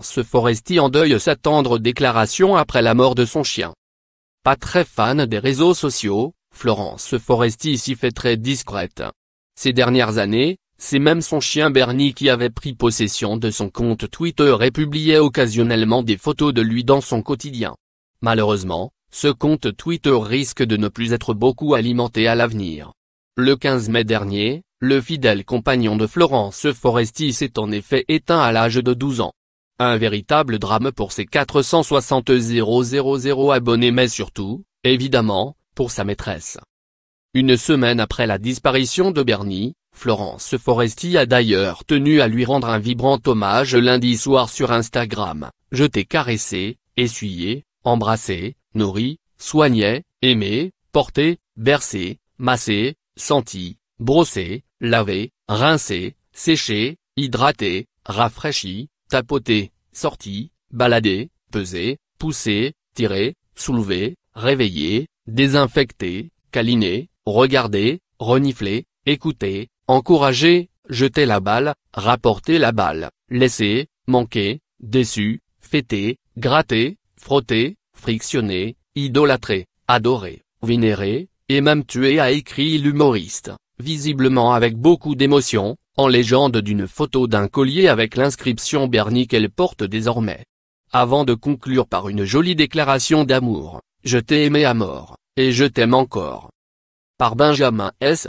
Florence Foresti en deuil s'attendre déclaration après la mort de son chien. Pas très fan des réseaux sociaux, Florence Foresti s'y fait très discrète. Ces dernières années, c'est même son chien Bernie qui avait pris possession de son compte Twitter et publiait occasionnellement des photos de lui dans son quotidien. Malheureusement, ce compte Twitter risque de ne plus être beaucoup alimenté à l'avenir. Le 15 mai dernier, le fidèle compagnon de Florence Foresti s'est en effet éteint à l'âge de 12 ans. Un véritable drame pour ses 460 000 abonnés mais surtout, évidemment, pour sa maîtresse. Une semaine après la disparition de Bernie, Florence Foresti a d'ailleurs tenu à lui rendre un vibrant hommage lundi soir sur Instagram. Je t'ai caressé, essuyé, embrassé, nourri, soigné, aimé, porté, bercé, massé, senti, brossé, lavé, rincé, séché, hydraté, rafraîchi, tapoter, sorti, balader, peser, pousser, tirer, soulever, réveiller, désinfecter, câliner, regarder, renifler, écouter, encourager, jeter la balle, rapporter la balle, laisser, manquer, déçu, fêter, gratter, frotter, frictionner, idolâtrer, adorer, vénérer, et même tuer a écrit l'humoriste, visiblement avec beaucoup d'émotion, en légende d'une photo d'un collier avec l'inscription Bernie qu'elle porte désormais. Avant de conclure par une jolie déclaration d'amour, je t'ai aimé à mort, et je t'aime encore. Par Benjamin S.